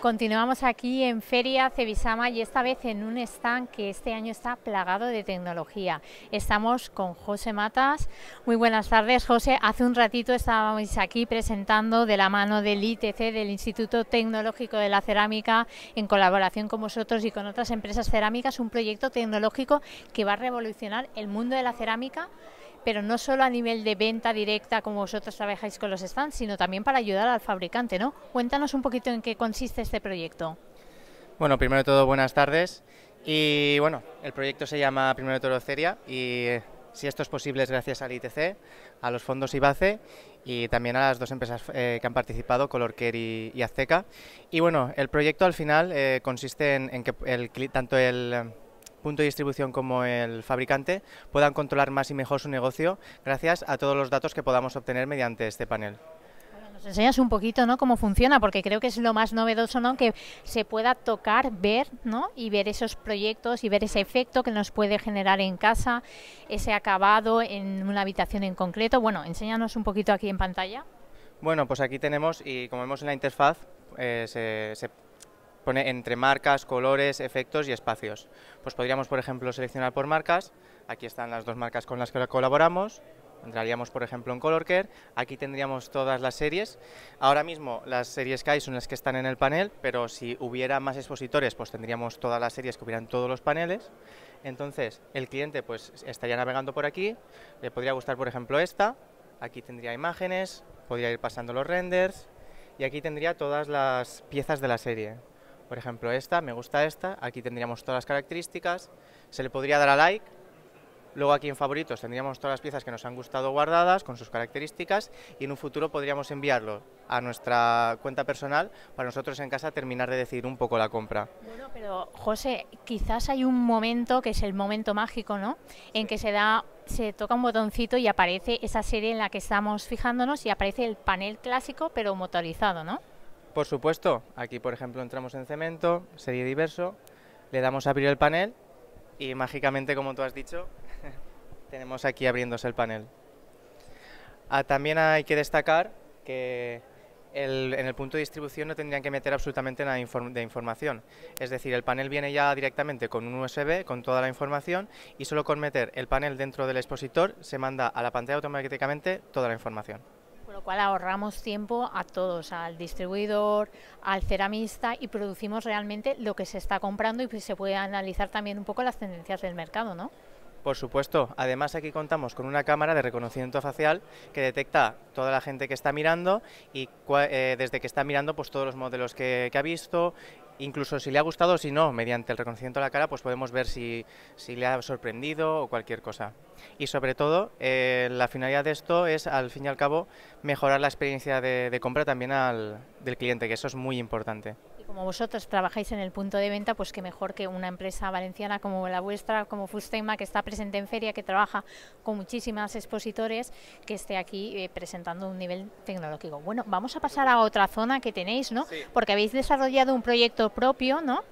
Continuamos aquí en Feria Cebisama y esta vez en un stand que este año está plagado de tecnología. Estamos con José Matas. Muy buenas tardes, José. Hace un ratito estábamos aquí presentando de la mano del ITC, del Instituto Tecnológico de la Cerámica, en colaboración con vosotros y con otras empresas cerámicas, un proyecto tecnológico que va a revolucionar el mundo de la cerámica pero no solo a nivel de venta directa como vosotros trabajáis con los stands, sino también para ayudar al fabricante, ¿no? Cuéntanos un poquito en qué consiste este proyecto. Bueno, primero de todo, buenas tardes. Y bueno, el proyecto se llama Primero de Todo y eh, si esto es posible es gracias al ITC, a los fondos IBACE y también a las dos empresas eh, que han participado, Colorker y, y, Azteca. Y bueno, el proyecto al final eh, consiste en, que el, tanto el punto de distribución como el fabricante puedan controlar más y mejor su negocio gracias a todos los datos que podamos obtener mediante este panel. nos enseñas un poquito ¿no? cómo funciona, porque creo que es lo más novedoso ¿no? que se pueda tocar, ver ¿no? y ver esos proyectos y ver ese efecto que nos puede generar en casa, ese acabado en una habitación en concreto. Bueno, enséñanos un poquito aquí en pantalla. Bueno, pues aquí tenemos y como vemos en la interfaz, eh, se, se pone entre marcas, colores, efectos y espacios. Pues podríamos, por ejemplo, seleccionar por marcas. Aquí están las dos marcas con las que colaboramos. Entraríamos, por ejemplo, en care. Aquí tendríamos todas las series. Ahora mismo las series que hay son las que están en el panel, pero si hubiera más expositores, pues tendríamos todas las series que hubieran todos los paneles. Entonces, el cliente pues estaría navegando por aquí. Le podría gustar, por ejemplo, esta. Aquí tendría imágenes, podría ir pasando los renders y aquí tendría todas las piezas de la serie. Por ejemplo, esta, me gusta esta, aquí tendríamos todas las características, se le podría dar a like, luego aquí en favoritos tendríamos todas las piezas que nos han gustado guardadas con sus características y en un futuro podríamos enviarlo a nuestra cuenta personal para nosotros en casa terminar de decidir un poco la compra. Bueno, pero José, quizás hay un momento que es el momento mágico, ¿no? En que se da se toca un botoncito y aparece esa serie en la que estamos fijándonos y aparece el panel clásico pero motorizado, ¿no? Por supuesto, aquí por ejemplo entramos en cemento, serie diverso, le damos a abrir el panel y mágicamente, como tú has dicho, tenemos aquí abriéndose el panel. Ah, también hay que destacar que en el punto de distribución no tendrían que meter absolutamente nada de información. Es decir, el panel viene ya directamente con un USB, con toda la información, y solo con meter el panel dentro del expositor se manda a la pantalla automáticamente toda la información cual ahorramos tiempo a todos, al distribuidor, al ceramista y producimos realmente lo que se está comprando y pues, se puede analizar también un poco las tendencias del mercado, ¿no? Por supuesto, además aquí contamos con una cámara de reconocimiento facial que detecta toda la gente que está mirando y eh, desde que está mirando pues todos los modelos que ha visto, incluso si le ha gustado o si no, mediante el reconocimiento de la cara, pues podemos ver si, le ha sorprendido o cualquier cosa. Y sobre todo, eh, la finalidad de esto es, al fin y al cabo, mejorar la experiencia de, de compra también al, del cliente, que eso es muy importante. Como vosotros trabajáis en el punto de venta, pues que mejor que una empresa valenciana como la vuestra, como Fustema, que está presente en feria, que trabaja con muchísimas expositores, que esté aquí eh, presentando un nivel tecnológico. Bueno, vamos a pasar a otra zona que tenéis, ¿no? Porque habéis desarrollado un proyecto propio, ¿no?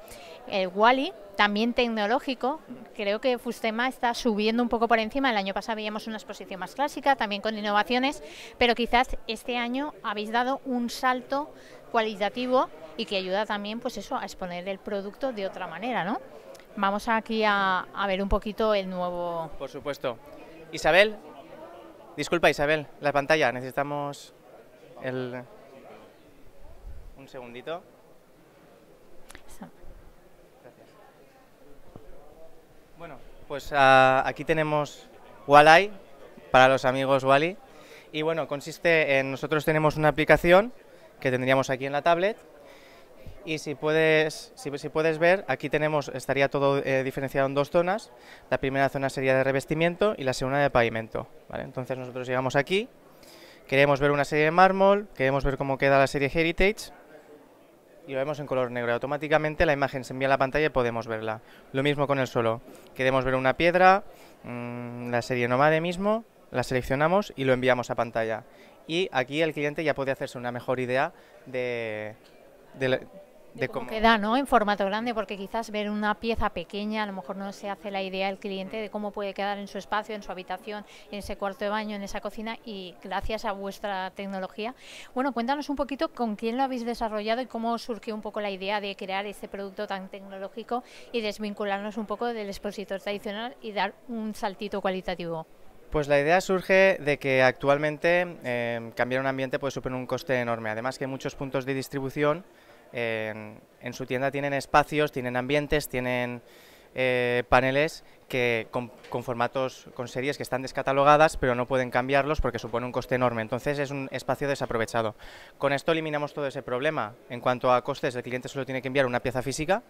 el Wally, también tecnológico. Creo que Fustema está subiendo un poco por encima. El año pasado veíamos una exposición más clásica, también con innovaciones, pero quizás este año habéis dado un salto cualitativo y que ayuda también, pues eso, a exponer el producto de otra manera, ¿no? Vamos aquí a, ver un poquito el nuevo. Por supuesto. Isabel, disculpa Isabel, la pantalla, necesitamos el. Un segundito. Bueno, pues ah, aquí tenemos Walleye, para los amigos Wally. Y bueno, consiste en nosotros tenemos una aplicación que tendríamos aquí en la tablet. Y si puedes, si, puedes ver, aquí tenemos, estaría todo eh, diferenciado en dos zonas. La primera zona sería de revestimiento y la segunda de pavimento. Entonces nosotros llegamos aquí, queremos ver una serie de mármol, queremos ver cómo queda la serie Heritage y lo vemos en color negro. Automáticamente la imagen se envía a la pantalla y podemos verla. Lo mismo con el suelo. Queremos ver una piedra, mm, la serie nomade mismo, la seleccionamos y lo enviamos a pantalla. Y aquí el cliente ya puede hacerse una mejor idea de, de, de cómo, queda, ¿no? En formato grande, porque quizás ver una pieza pequeña, a lo mejor no se hace la idea al cliente de cómo puede quedar en su espacio, en su habitación, en ese cuarto de baño, en esa cocina, y gracias a vuestra tecnología. Bueno, cuéntanos un poquito con quién lo habéis desarrollado y cómo surgió un poco la idea de crear este producto tan tecnológico y desvincularnos un poco del expositor tradicional y dar un saltito cualitativo. Pues la idea surge de que actualmente eh, cambiar un ambiente puede suponer un coste enorme, además que hay muchos puntos de distribución en, su tienda tienen espacios, tienen ambientes, tienen eh, paneles que con, formatos, con series que están descatalogadas, pero no pueden cambiarlos porque supone un coste enorme. Entonces es un espacio desaprovechado. Con esto eliminamos todo ese problema. En cuanto a costes, el cliente solo tiene que enviar una pieza física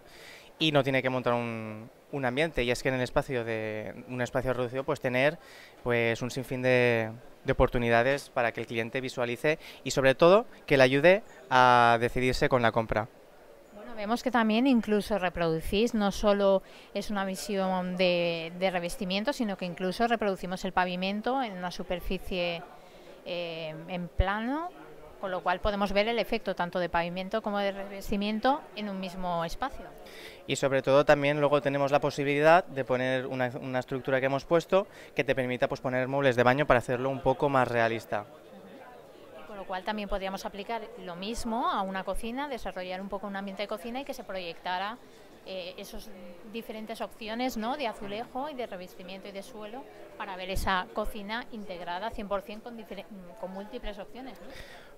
y no tiene que montar un, un ambiente. Y es que en el espacio de un espacio reducido, pues tener pues un sinfín de, de oportunidades para que el cliente visualice y sobre todo que le ayude a decidirse con la compra. Bueno, vemos que también incluso reproducís, no solo es una visión de, revestimiento, sino que incluso reproducimos el pavimento en una superficie eh, en plano con lo cual podemos ver el efecto tanto de pavimento como de revestimiento en un mismo espacio. Y sobre todo también luego tenemos la posibilidad de poner una, estructura que hemos puesto que te permita pues, poner muebles de baño para hacerlo un poco más realista cual también podríamos aplicar lo mismo a una cocina, desarrollar un poco un ambiente de cocina y que se proyectara eh, esas diferentes opciones ¿no? de azulejo y de revestimiento y de suelo para ver esa cocina integrada 100% con, múltiples opciones.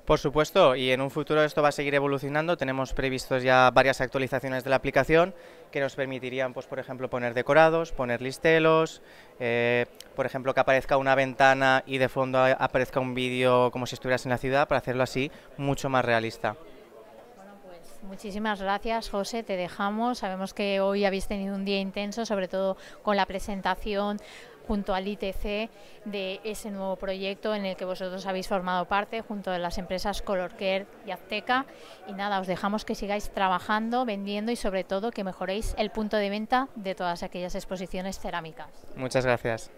Por supuesto, y en un futuro esto va a seguir evolucionando. Tenemos previstos ya varias actualizaciones de la aplicación que nos permitirían, pues, por ejemplo, poner decorados, poner listelos, eh, por ejemplo, que aparezca una ventana y de fondo aparezca un vídeo como si estuvieras en la ciudad para hacerlo así mucho más realista. Pues, muchísimas gracias, José. Te dejamos. Sabemos que hoy habéis tenido un día intenso, sobre todo con la presentación junto al ITC de ese nuevo proyecto en el que vosotros habéis formado parte, junto a las empresas Colorcare y Azteca. Y nada, os dejamos que sigáis trabajando, vendiendo y sobre todo que mejoréis el punto de venta de todas aquellas exposiciones cerámicas. Muchas gracias.